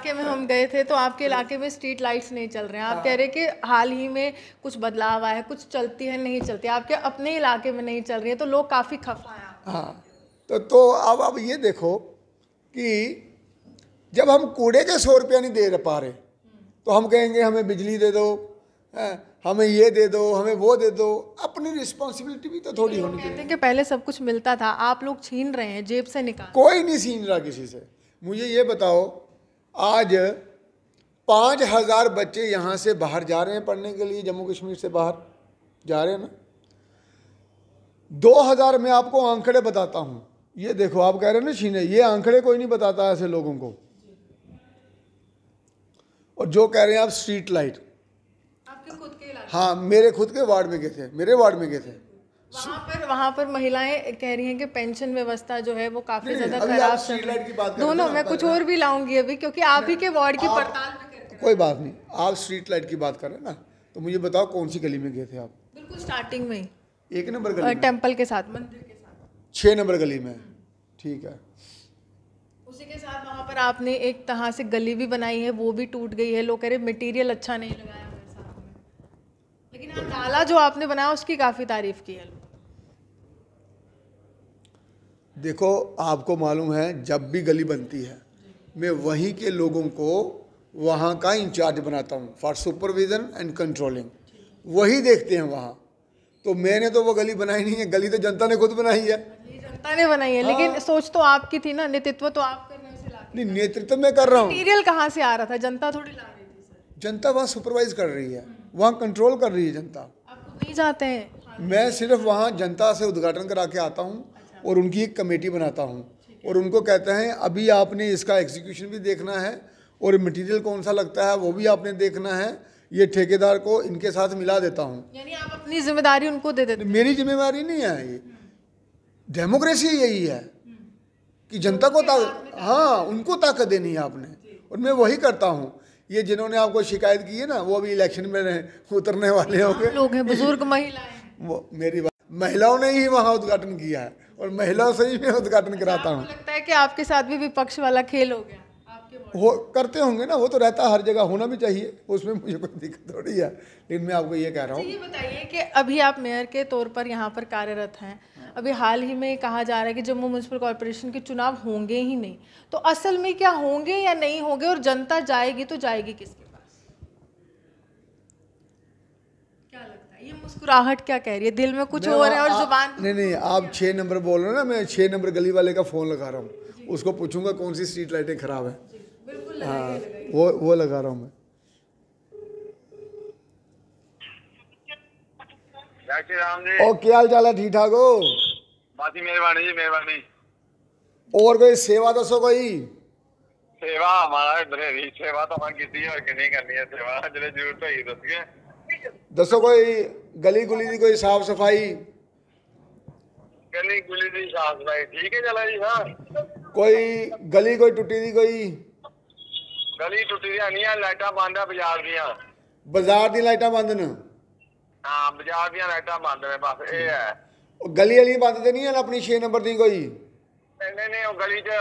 इलाके में हम गए थे तो आपके इलाके में स्ट्रीट लाइट्स नहीं चल रहे हैं आप हाँ। कह रहे कि हाल ही में कुछ बदलाव आया है कुछ चलती है नहीं चलती आपके अपने इलाके में नहीं चल रही है तो लोग काफ़ी खफा हैं हाँ तो, तो अब अब ये देखो कि जब हम कूड़े के सौ रुपया नहीं दे पा रहे तो हम कहेंगे हमें बिजली दे दो हमें ये दे दो हमें वो दे दो अपनी रिस्पॉन्सिबिलिटी भी तो थोड़ी होनी चाहिए कि पहले सब कुछ मिलता था आप लोग छीन रहे हैं जेब से निकाल कोई नहीं छीन रहा किसी से मुझे ये बताओ आज पाँच हज़ार बच्चे यहाँ से बाहर जा रहे हैं पढ़ने के लिए जम्मू कश्मीर से बाहर जा रहे हैं ना दो हज़ार में आपको आंकड़े बताता हूँ ये देखो आप कह रहे हैं ना छीने ये आंकड़े कोई नहीं बताता ऐसे लोगों को और जो कह रहे हैं आप स्ट्रीट लाइट हाँ मेरे खुद के वार्ड में गए थे मेरे वार्ड में गए थे वहाँ पर वहाँ पर महिलाएं कह रही हैं कि पेंशन व्यवस्था जो है वो काफी ज्यादा खराब दोनों मैं कुछ और भी लाऊंगी अभी क्योंकि आप ही के वार्ड की पड़ताल कोई बात नहीं आप स्ट्रीट लाइट की बात कर रहे हैं ना तो मुझे बताओ कौन सी गली में गए थे आप बिल्कुल स्टार्टिंग में एक नंबर गली टेम्पल के साथ मंदिर के साथ छः नंबर गली में ठीक है उसी के साथ वहाँ पर आपने एक तरह से गली भी बनाई है वो भी टूट गई है लोग कह रहे मटेरियल अच्छा नहीं लगाया लेकिन आप हाँ, नाला जो आपने बनाया उसकी काफ़ी तारीफ की है देखो आपको मालूम है जब भी गली बनती है मैं वहीं के लोगों को वहाँ का इंचार्ज बनाता हूँ फॉर सुपरविज़न एंड कंट्रोलिंग वही देखते हैं वहाँ तो मैंने तो वो गली बनाई नहीं है गली तो जनता ने खुद बनाई है जनता ने बनाई है लेकिन हाँ। सोच तो आपकी थी ना नेतृत्व तो आप नहीं नेतृत्व में कर रहा हूँ मटीरियल कहाँ से आ रहा था जनता थोड़ी ला रही थी सर जनता वहाँ सुपरवाइज कर रही है वहाँ कंट्रोल कर रही है जनता आप नहीं जाते हैं मैं सिर्फ वहाँ जनता से उद्घाटन करा के आता हूँ और उनकी एक कमेटी बनाता हूँ और उनको कहते हैं अभी आपने इसका एग्जीक्यूशन भी देखना है और मटेरियल कौन सा लगता है वो भी आपने देखना है ये ठेकेदार को इनके साथ मिला देता हूँ आप अपनी जिम्मेदारी उनको दे देते मेरी जिम्मेदारी नहीं है ये डेमोक्रेसी यही है कि जनता को ताकत हाँ उनको ताकत देनी है आपने और मैं वही करता हूँ ये जिन्होंने आपको शिकायत की है ना वो अभी इलेक्शन में उतरने वाले होंगे लोग हैं बुजुर्ग महिलाएं वो मेरी बात महिलाओं ने ही वहाँ उद्घाटन किया है और महिलाओं से ही मैं उद्घाटन अच्छा, कराता हूँ लगता है कि आपके साथ भी विपक्ष वाला खेल हो गया हो करते होंगे ना वो तो रहता हर जगह होना भी चाहिए उसमें मुझे कोई दिक्कत थोड़ी है लेकिन मैं आपको ये कह रहा अच्छा, हूँ ये बताइए कि अभी आप मेयर के तौर पर यहाँ पर कार्यरत हैं अभी हाल ही में कहा जा रहा है कि जम्मू म्यूनसिपल कॉरपोरेशन के चुनाव होंगे ही नहीं तो असल में क्या होंगे या नहीं होंगे और जनता जाएगी तो जाएगी किसके मुस्कुराहट क्या कह रही है दिल में कुछ हो रहा है और जुबान नहीं नहीं आप छः नंबर बोल रहे हो ना मैं छः नंबर गली वाले का फ़ोन लगा रहा हूँ उसको पूछूंगा कौन सी स्ट्रीट लाइटें ख़राब है वो वो लगा रहा हूँ मैं ओ क्या हाल चाल है ठीक ठाक हो बाकी मेहरबानी जी मेहरबानी और कोई सेवा दसो कोई सेवा हमारा बरेली सेवा तो हम की और कि नहीं करनी है सेवा जरूरत है दसिए दसो कोई ਗਲੀ ਗੁਲੀ ਦੀ ਕੋਈ ਸਾਫ ਸਫਾਈ ਗਲੀ ਗੁਲੀ ਦੀ ਸਾਫ ਸਫਾਈ ਠੀਕ ਹੈ ਚਲਾ ਜੀ ਹਾਂ ਕੋਈ ਗਲੀ ਕੋਈ ਟੁੱਟੀ ਦੀ ਕੋਈ ਗਲੀ ਟੁੱਟੀ ਦੀ ਨਹੀਂ ਆ ਲਾਈਟਾਂ ਬੰਦ ਆ ਬਾਜ਼ਾਰ ਦੀਆਂ ਬਾਜ਼ਾਰ ਦੀ ਲਾਈਟਾਂ ਬੰਦ ਨੇ ਹਾਂ ਬਾਜ਼ਾਰ ਦੀਆਂ ਲਾਈਟਾਂ ਬੰਦ ਨੇ ਬਸ ਇਹ ਹੈ ਉਹ ਗਲੀ ਵਾਲੀ ਬੰਦ ਤੇ ਨਹੀਂ ਹੈ ਆਪਣੀ 6 ਨੰਬਰ ਦੀ ਕੋਈ ਨਹੀਂ ਨਹੀਂ ਉਹ ਗਲੀ 'ਚ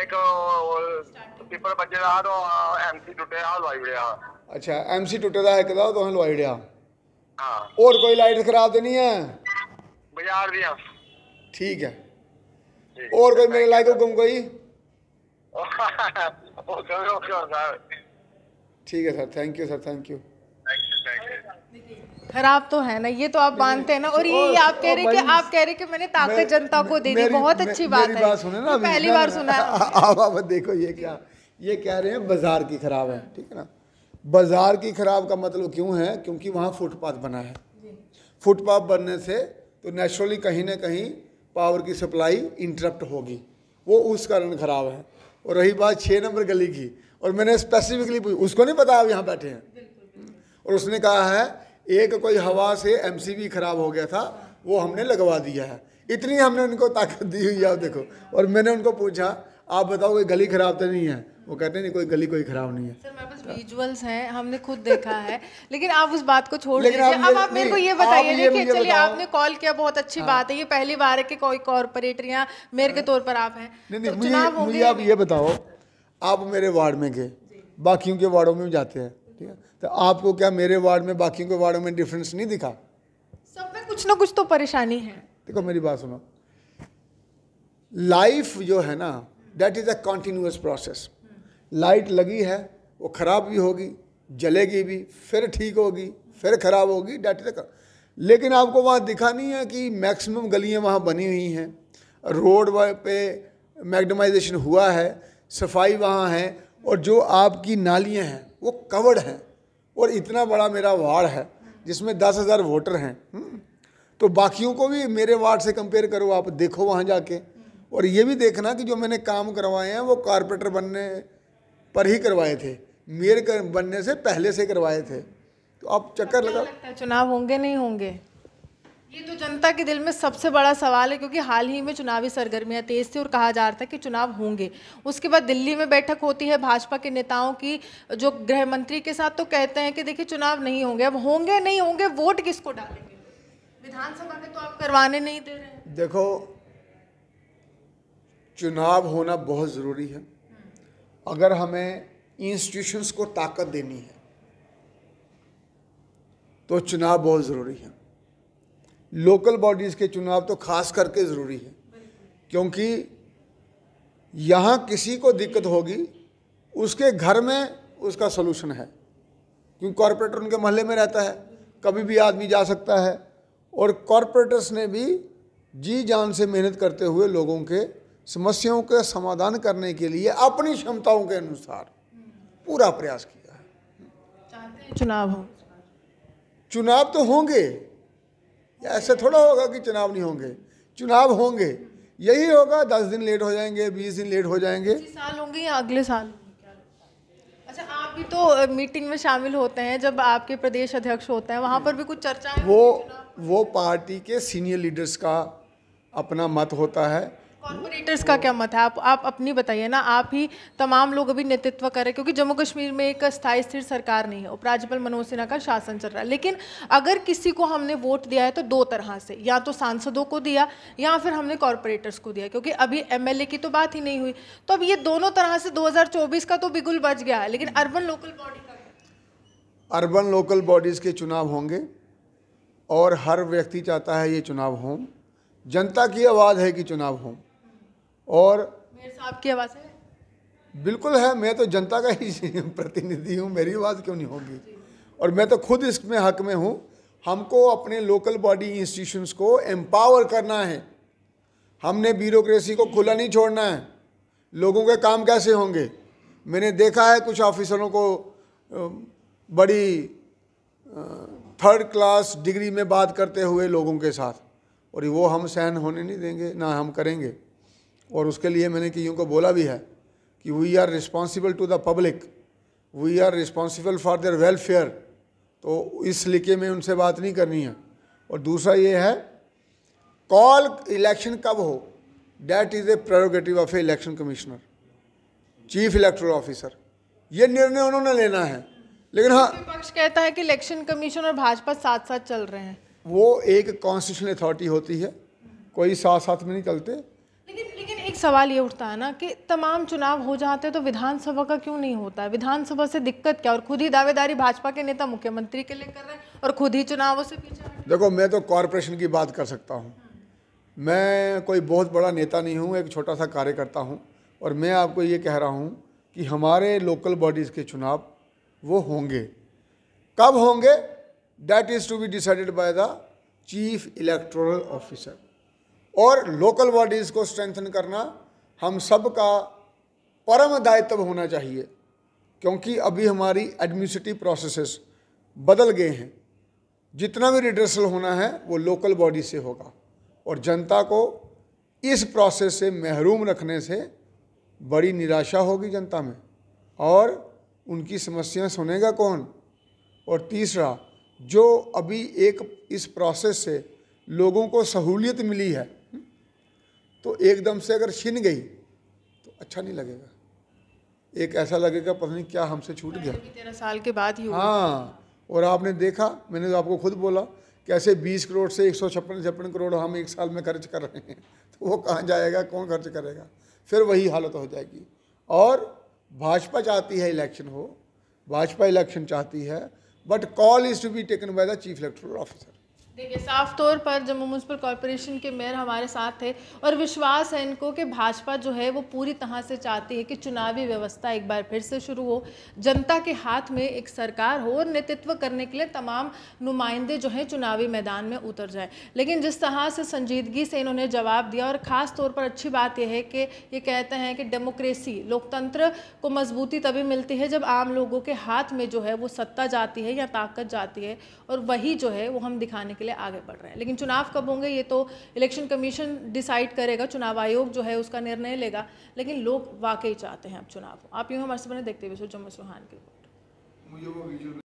ਇੱਕ ਪੇਪਰ ਬੱਜੇ ਦਾ ਉਹ ਐਮਸੀ ਟੁੱਟੇ ਆ ਲਵਾਈ ਵਿੜਿਆ ਅੱਛਾ ਐਮਸੀ ਟੁੱਟੇ ਦਾ ਇੱਕ ਦਾ ਤੁਸੀਂ ਲਵਾਈ ਰਿਹਾ हाँ। और कोई लाइट खराब तो नहीं है बाजार दिया ठीक है और कोई मेरे लाइट गुम गई ठीक है sir thank you sir thank you खराब तो है ना ये तो आप मानते हैं ना और ये आप कह रहे कि आप कह रहे कि मैंने ताकत जनता को दे दी बहुत अच्छी बात है बात सुने ना पहली बार सुना आप देखो ये क्या ये कह रहे हैं बाजार की खराब है ठीक है ना बाज़ार की ख़राब का मतलब क्यों है क्योंकि वहाँ फुटपाथ बना है फुटपाथ बनने से तो नेचुरली कहीं ना कहीं पावर की सप्लाई इंटरप्ट होगी वो उस कारण ख़राब है और रही बात छः नंबर गली की और मैंने स्पेसिफिकली पूछी उसको नहीं पता आप यहाँ बैठे हैं और उसने कहा है एक कोई हवा से एम ख़राब हो गया था वो हमने लगवा दिया है इतनी हमने उनको ताकत दी हुई है देखो और मैंने उनको पूछा आप बताओ कोई गली ख़राब तो नहीं है वो कहते नहीं कोई गली कोई ख़राब नहीं है विजुअल्स अच्छा। हैं हमने खुद देखा है लेकिन आप उस बात को छोड़ दीजिए अब आप आप मेरे को ये बताइए देखिए चलिए आपने कॉल किया बहुत अच्छी हाँ। बात है ये पहली बार है कि कोई कॉरपोरेटर या मेयर के हाँ। तौर पर आप हैं नहीं तो चुनाव मुझे आप ये बताओ आप मेरे वार्ड में गए बाकियों के वार्डों में जाते हैं ठीक है तो आपको क्या मेरे वार्ड में बाकियों के वार्डों में डिफरेंस नहीं दिखा सब में कुछ ना कुछ तो परेशानी है देखो मेरी बात सुनो लाइफ जो है ना that is a continuous process light लगी है वो खराब भी होगी जलेगी भी फिर ठीक होगी फिर खराब होगी डाट तक लेकिन आपको वहाँ दिखा नहीं है कि मैक्सिमम गलियाँ वहाँ बनी हुई हैं रोड पे मैगडमाइजेशन हुआ है सफाई वहाँ है और जो आपकी नालियाँ हैं वो कवर्ड हैं और इतना बड़ा मेरा वार्ड है जिसमें दस हज़ार वोटर हैं हम्म। तो बाकियों को भी मेरे वार्ड से कंपेयर करो आप देखो वहाँ जाके और ये भी देखना कि जो मैंने काम करवाए हैं वो कारपोरेटर बनने पर ही करवाए थे मेयर कर बनने से पहले से करवाए थे तो अब चक्कर लगा लगता है चुनाव होंगे नहीं होंगे ये तो जनता के दिल में सबसे बड़ा सवाल है क्योंकि हाल ही में चुनावी सरगर्मियां तेज थी और कहा जा रहा था कि चुनाव होंगे उसके बाद दिल्ली में बैठक होती है भाजपा के नेताओं की जो गृह मंत्री के साथ तो कहते हैं कि देखिए चुनाव नहीं होंगे अब होंगे नहीं होंगे वोट किसको डालेंगे विधानसभा में तो आप करवाने नहीं दे रहे देखो चुनाव होना बहुत ज़रूरी है अगर हमें इंस्टीट्यूशंस को ताकत देनी है तो चुनाव बहुत ज़रूरी है लोकल बॉडीज़ के चुनाव तो खास करके ज़रूरी है क्योंकि यहाँ किसी को दिक्कत होगी उसके घर में उसका सोलूशन है क्योंकि कॉरपोरेटर उनके महल में रहता है कभी भी आदमी जा सकता है और कॉरपोरेटर्स ने भी जी जान से मेहनत करते हुए लोगों के समस्याओं का समाधान करने के लिए अपनी क्षमताओं के अनुसार पूरा प्रयास किया है चुनाव हो चुनाव तो होंगे ऐसे थोड़ा होगा कि चुनाव नहीं होंगे चुनाव होंगे यही होगा दस दिन लेट हो जाएंगे बीस दिन लेट हो जाएंगे साल होंगे या अगले साल अच्छा आप भी तो मीटिंग में शामिल होते हैं जब आपके प्रदेश अध्यक्ष होते हैं वहाँ पर भी कुछ चर्चा वो वो पार्टी के सीनियर लीडर्स का अपना मत होता है कॉर्पोरेटर्स का क्या मत है आप आप अपनी बताइए ना आप ही तमाम लोग अभी नेतृत्व कर रहे हैं क्योंकि जम्मू कश्मीर में एक स्थायी स्थिर सरकार नहीं है उपराज्यपाल मनोज सिन्हा का शासन चल रहा है लेकिन अगर किसी को हमने वोट दिया है तो दो तरह से या तो सांसदों को दिया या फिर हमने कॉरपोरेटर्स को दिया क्योंकि अभी एम की तो बात ही नहीं हुई तो अब ये दोनों तरह से दो का तो बिगुल बच गया है लेकिन अर्बन लोकल बॉडी का अर्बन लोकल बॉडीज़ के चुनाव होंगे और हर व्यक्ति चाहता है ये चुनाव हों जनता की आवाज़ है कि चुनाव हों और मेयर साहब की आवाज़ है बिल्कुल है मैं तो जनता का ही प्रतिनिधि हूँ मेरी आवाज़ क्यों नहीं होगी और मैं तो खुद इसमें हक में हूँ हमको अपने लोकल बॉडी इंस्टीट्यूशंस को एम्पावर करना है हमने ब्यूरोक्रेसी को खुला नहीं छोड़ना है लोगों के काम कैसे होंगे मैंने देखा है कुछ ऑफिसरों को बड़ी थर्ड क्लास डिग्री में बात करते हुए लोगों के साथ और वो हम सहन होने नहीं देंगे ना हम करेंगे और उसके लिए मैंने कि को बोला भी है कि we are responsible to the public we are responsible for their welfare तो इस लिखे में उनसे बात नहीं करनी है और दूसरा ये है कॉल इलेक्शन कब हो that is a prerogative of a election commissioner chief electoral officer ये निर्णय उन्होंने लेना है लेकिन हाँ पक्ष कहता है कि इलेक्शन कमीशन और भाजपा साथ साथ चल रहे हैं वो एक कॉन्स्टिट्यूशन अथॉरिटी होती है कोई साथ साथ में नहीं चलते लेकिन एक सवाल ये उठता है ना कि तमाम चुनाव हो जाते हैं तो विधानसभा का क्यों नहीं होता है विधानसभा से दिक्कत क्या और खुद ही दावेदारी भाजपा के नेता मुख्यमंत्री के लिए कर रहे हैं और खुद ही चुनावों से पीछे देखो मैं तो कॉरपोरेशन की बात कर सकता हूँ मैं कोई बहुत बड़ा नेता नहीं हूँ एक छोटा सा कार्यकर्ता हूँ और मैं आपको ये कह रहा हूँ कि हमारे लोकल बॉडीज़ के चुनाव वो होंगे कब होंगे that is to be decided by the chief electoral officer और लोकल बॉडीज़ को स्ट्रेंथन करना हम सब का परम दायित्व होना चाहिए क्योंकि अभी हमारी एडमिनिस्ट्रेटिव प्रोसेसेस बदल गए हैं जितना भी रिड्रेसल होना है वो लोकल बॉडी से होगा और जनता को इस प्रोसेस से महरूम रखने से बड़ी निराशा होगी जनता में और उनकी समस्याएं सुनेगा कौन और तीसरा जो अभी एक इस प्रोसेस से लोगों को सहूलियत मिली है तो एकदम से अगर छिन गई तो अच्छा नहीं लगेगा एक ऐसा लगेगा पता नहीं क्या हमसे छूट गया तेरह साल के बाद ही हाँ और आपने देखा मैंने तो आपको खुद बोला कैसे 20 करोड़ से एक सौ छप्पन छप्पन करोड़ हम एक साल में खर्च कर रहे हैं तो वो कहाँ जाएगा कौन खर्च करेगा फिर वही हालत हो जाएगी और भाजपा चाहती है इलेक्शन हो भाजपा इलेक्शन चाहती है but call is to be taken by the chief electoral officer देखिए साफ तौर पर जम्मू म्यूनसिपल कॉरपोरेशन के मेयर हमारे साथ थे और विश्वास है इनको कि भाजपा जो है वो पूरी तरह से चाहती है कि चुनावी व्यवस्था एक बार फिर से शुरू हो जनता के हाथ में एक सरकार हो और नेतृत्व करने के लिए तमाम नुमाइंदे जो हैं चुनावी मैदान में उतर जाए लेकिन जिस तरह से संजीदगी से इन्होंने जवाब दिया और ख़ास तौर पर अच्छी बात यह है कि ये कहते हैं कि डेमोक्रेसी लोकतंत्र को मजबूती तभी मिलती है जब आम लोगों के हाथ में जो है वो सत्ता जाती है या ताकत जाती है और वही जो है वो हम दिखाने के लिए लिए आगे बढ़ रहे हैं लेकिन चुनाव कब होंगे ये तो इलेक्शन कमीशन डिसाइड करेगा चुनाव आयोग जो है उसका निर्णय लेगा लेकिन लोग वाकई चाहते हैं अब चुनाव आप यूँ हमारे सामने देखते हुए जम्मू सुहान की रिपोर्ट